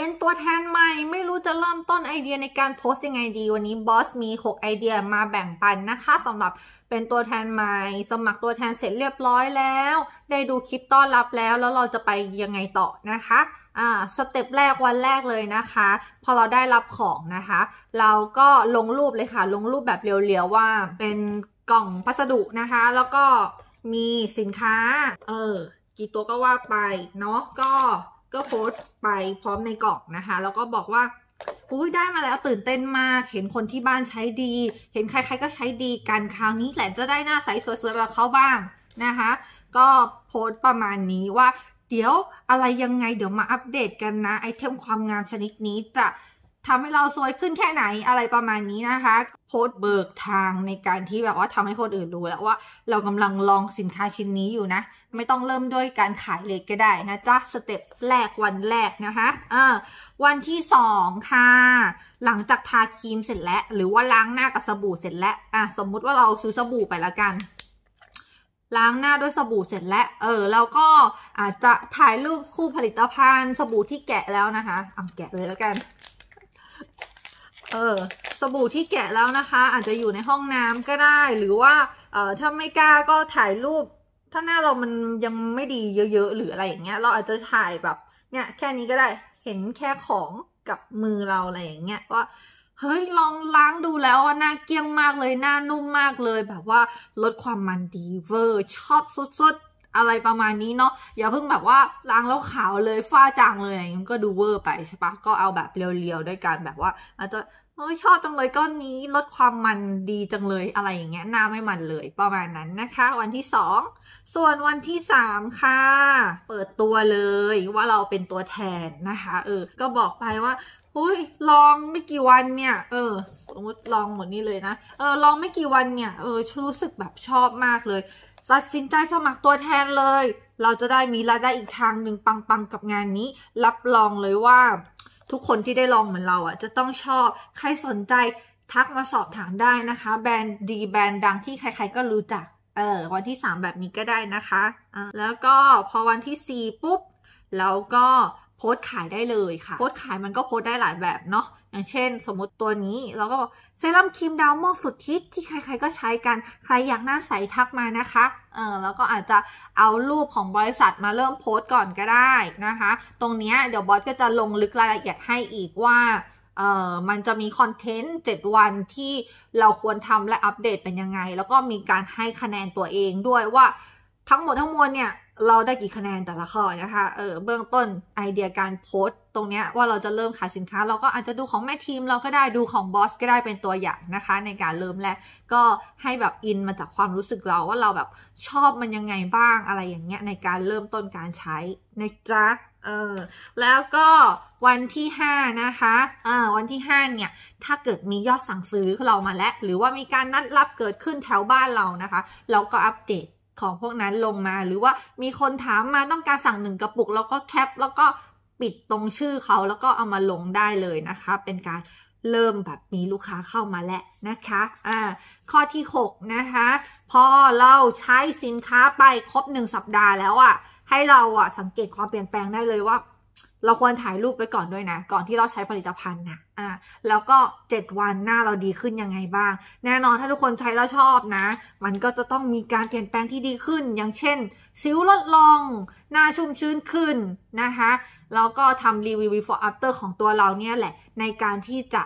เป็นตัวแทนใหม่ไม่รู้จะเริ่มต้นไอเดียในการโพสต์ยังไงดีวันนี้บอสมี 6 ไอเดียมาแบ่งปันนะคะสำหรับเป็นตัวแทนใหม่ สมัครตัวแทนเสร็จเรียบร้อยแล้ว ได้ดูคลิปต้อนรับแล้วแล้วเราจะไปยังไงต่อนะคะอ่าสเต็ปแรกวันแรกเลยนะคะ พอเราได้รับของนะคะ เราก็ลงรูปเลยค่ะ ลงรูปแบบเรียวๆว่าเป็นกล่องพัสดุนะคะ แล้วก็มีสินค้าเออกี่ตัวก็ว่าไปเนาะก็ก็โพสต์ไปพร้อมในกล่องนะคะ แล้วก็บอกว่า อุ้ยได้มาแล้วตื่นเต้นมาก เห็นคนที่บ้านใช้ดี เห็นใครๆก็ใช้ดีกันคราวนี้ แหลมจะได้หน้าใสสวยๆแบบเขาบ้างนะคะ ก็โพสต์ประมาณนี้ว่า เดี๋ยวอะไรยังไงเดี๋ยวมาอัปเดตกันนะ ไอเทมความงามชนิดนี้จะทำให้เราซวยขึ้นแค่ไหนอะไรประมาณนี้นะคะ โพสเบิกทางในการที่แบบว่าทำให้คนอื่นรู้แล้วว่าเรากำลังลองสินค้าชิ้นนี้อยู่นะ ไม่ต้องเริ่มด้วยการขายเลยก็ได้ นะจ๊ะสเต็ป แรกวันแรกนะคะ เออวันที่สองค่ะหลังจากทาครีมเสร็จแล้ว หรือว่าล้างหน้ากับสบู่เสร็จแล้ว อ่ะสมมุติว่าเราซื้อสบู่ไปแล้วกัน ล้างหน้าด้วยสบู่เสร็จแล้วเออเราก็อาจจะถ่ายรูปคู่ผลิตภัณฑ์สบู่ที่แกะแล้วนะคะเอาแกะเลยแล้วกันเออสบู่ที่แกะแล้วนะคะ อาจจะอยู่ในห้องน้ำก็ได้ หรือว่าเออถ้าไม่กล้าก็ถ่ายรูปถ้าหน้าเรามันยังไม่ดีเยอะ ๆ หรืออะไรอย่างเงี้ยเราอาจจะถ่ายแบบเนี่ยแค่นี้ก็ได้เห็นแค่ของกับมือเราอะไรอย่างเงี้ยว่าเฮ้ยลองล้างดูแล้วว่าหน้าเกี้ยงมากเลยหน้านุ่มมากเลยแบบว่า ลดความมันดีเวอร์ ชอบสุดๆอะไรประมาณนี้เนาะอย่าเพิ่งแบบว่า ล้างแล้วขาวเลยฝ้าจางเลยอะไรมี้ก็ดูเวอร์ไปใช่ปะก็เอาแบบเรียวๆด้วยกันแบบว่าอาจจะเอ้ยชอบจังเลยก้อนนี้ลดความมันดีจังเลยอะไรอย่างเงี้ยหน้าไม่มันเลยประมาณนั้นนะคะ วันที่สองส่วนวันที่สามค่ะ เปิดตัวเลยว่าเราเป็นตัวแทนนะคะ เออ ก็บอกไปว่าอ้ยลองไม่กี่วันเนี่ย เออ สมมติลองหมดนี่เลยนะเออลองไม่กี่วันเนี่ยเออรู้สึกแบบชอบมากเลยตัดสินใจสมัครตัวแทนเลย เราจะได้มีรายได้อีกทางหนึ่งปังๆกับงานนี้ รับรองเลยว่า ทุกคนที่ได้ลองเหมือนเราอ่ะจะต้องชอบ ใครสนใจ ทักมาสอบถามได้นะคะ แบรนด์ดี แบรนด์ดังที่ใคร ๆ ก็รู้จัก เออวันที่ 3 แบบนี้ก็ได้นะคะแล้วก็พอวันที่ 4 ปุ๊บเราก็โพสขายได้เลยค่ะ โพสขายมันก็โพสได้หลายแบบเนาะ อย่างเช่นสมมติตัวนี้เราก็บอกเซรั่มครีมดาวโมกสุดฮิตที่ใครๆก็ใช้กัน ใครอยากหน้าใสทักมานะคะ เออแล้วก็อาจจะเอารูปของบริษัทมาเริ่มโพสก่อนก็ได้นะคะ ตรงนี้เดี๋ยวบอสก็จะลงลึกรายละเอียดให้อีกว่าเอ่อมันจะมีคอนเทนต์7วันที่เราควรทำและอัปเดตเป็นยังไงแล้วก็มีการให้คะแนนตัวเองด้วยว่าทั้งหมด ทั้งมวลเนี่ยเราได้กี่คะแนนแต่ละข้อนะคะเออเบื้องต้นไอเดียการโพสต์ตรงเนี้ยว่าเราจะเริ่มขายสินค้า เราก็อาจจะดูของแม่ทีมเราก็ได้ดูของบอสก็ได้เป็นตัวอย่างนะคะ ในการเริ่มแรกก็ให้แบบอินมาจากความรู้สึกเราว่าเราแบบชอบมันยังไงบ้างอะไรอย่างเงี้ยในการเริ่มต้นการใช้นะจ๊ะเออแล้วก็วันที่ 5 นะคะอ่าวันที่5เนี่ยถ้าเกิดมียอดสั่งซื้อเรามาแล้วหรือว่ามีการนัดรับเกิดขึ้นแถวบ้านเรานะคะ เราก็อัปเดตของ พวกนั้นลงมาหรือว่ามีคนถามมาต้องการสั่งหนึ่งกระปุก แล้วก็แคป แล้วก็ปิดตรงชื่อเขาแล้วก็เอามาลงได้เลยนะคะ เป็นการเริ่มแบบ มี ลูกค้าเข้ามา แล้วนะคะ อ่า ข้อที่ 6 นะคะ พอเราใช้สินค้าไป ครบ 1 สัปดาห์แล้วอะ่ะ ให้เราอะ่ะ สังเกตความเปลี่ยนแปลงได้เลยว่าเราควรถ่ายรูปไว้ก่อนด้วยนะก่อนที่เราใช้ผลิตภัณฑ์นะอ่าแล้วก็ 7 วันหน้าเราดีขึ้นยังไงบ้าง แน่นอนถ้าทุกคนใช้แล้วชอบนะ มันก็จะต้องมีการเปลี่ยนแปลงที่ดีขึ้นอย่างเช่น สิวลดลงหน้าชุ่มชื้นขึ้นนะคะแล้วก็ทำรีวิว before after ของตัวเราเนี่ยแหละ ในการที่จะ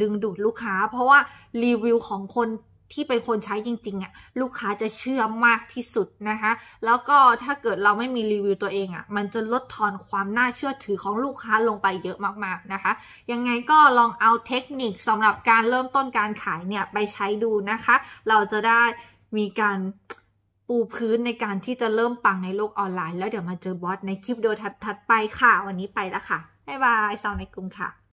ดึงดูดลูกค้า เพราะว่ารีวิวของคนที่เป็นคนใช้จริงๆอะ่ะลูกค้าจะเชื่อมากที่สุดนะคะ แล้วก็ถ้าเกิดเราไม่มีรีวิวตัวเองอะ่ะมันจะลดทอนความน่าเชื่อถือของลูกค้าลงไปเยอะมาก ๆนะคะ ยังไงก็ลองเอาเทคนิคสำหรับการเริ่มต้นการขายเนี่ย ไปใช้ดูนะคะ เราจะได้มีการปูพื้นในการที่จะเริ่มปังในโลกออนไลน์ แล้วเดี๋ยวมาเจอบอสในคลิปโดยถัดๆไปค่ะ วันนี้ไปแล้วค่ะบ๊ายบายสาวในกลุ่มค่ะ